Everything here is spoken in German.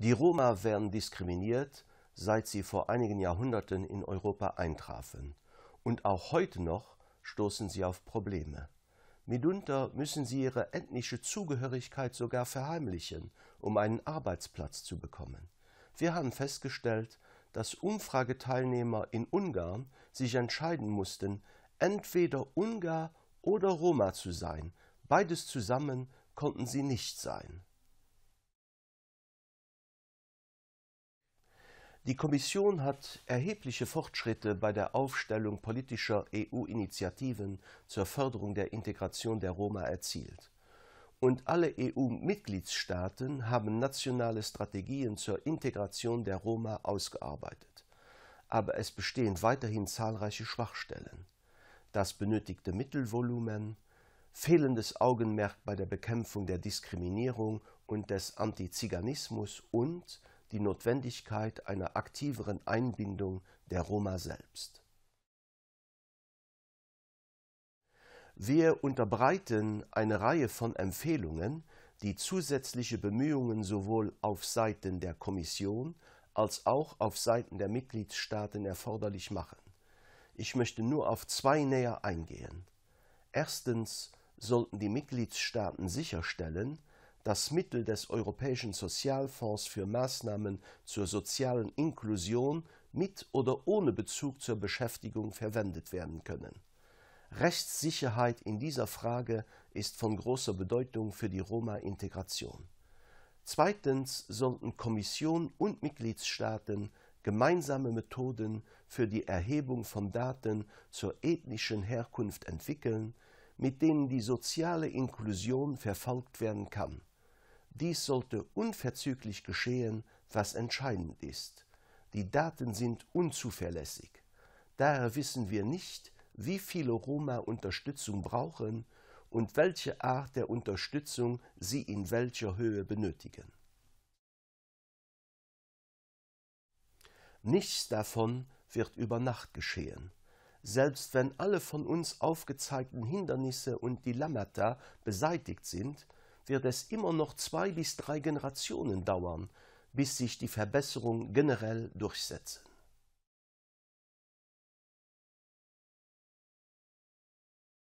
Die Roma werden diskriminiert, seit sie vor einigen Jahrhunderten in Europa eintrafen. Und auch heute noch stoßen sie auf Probleme. Mitunter müssen sie ihre ethnische Zugehörigkeit sogar verheimlichen, um einen Arbeitsplatz zu bekommen. Wir haben festgestellt, dass Umfrageteilnehmer in Ungarn sich entscheiden mussten, entweder Ungar oder Roma zu sein. Beides zusammen konnten sie nicht sein. Die Kommission hat erhebliche Fortschritte bei der Aufstellung politischer EU-Initiativen zur Förderung der Integration der Roma erzielt. Und alle EU-Mitgliedstaaten haben nationale Strategien zur Integration der Roma ausgearbeitet. Aber es bestehen weiterhin zahlreiche Schwachstellen. Das benötigte Mittelvolumen, fehlendes Augenmerk bei der Bekämpfung der Diskriminierung und des Antiziganismus und die Notwendigkeit einer aktiveren Einbindung der Roma selbst. Wir unterbreiten eine Reihe von Empfehlungen, die zusätzliche Bemühungen sowohl auf Seiten der Kommission als auch auf Seiten der Mitgliedstaaten erforderlich machen. Ich möchte nur auf zwei näher eingehen. Erstens sollten die Mitgliedstaaten sicherstellen, das Mittel des Europäischen Sozialfonds für Maßnahmen zur sozialen Inklusion mit oder ohne Bezug zur Beschäftigung verwendet werden können. Rechtssicherheit in dieser Frage ist von großer Bedeutung für die Roma-Integration. Zweitens sollten Kommission und Mitgliedstaaten gemeinsame Methoden für die Erhebung von Daten zur ethnischen Herkunft entwickeln, mit denen die soziale Inklusion verfolgt werden kann. Dies sollte unverzüglich geschehen, was entscheidend ist. Die Daten sind unzuverlässig. Daher wissen wir nicht, wie viele Roma Unterstützung brauchen und welche Art der Unterstützung sie in welcher Höhe benötigen. Nichts davon wird über Nacht geschehen. Selbst wenn alle von uns aufgezeigten Hindernisse und Dilemmata beseitigt sind, wird es immer noch zwei bis drei Generationen dauern, bis sich die Verbesserung generell durchsetzen.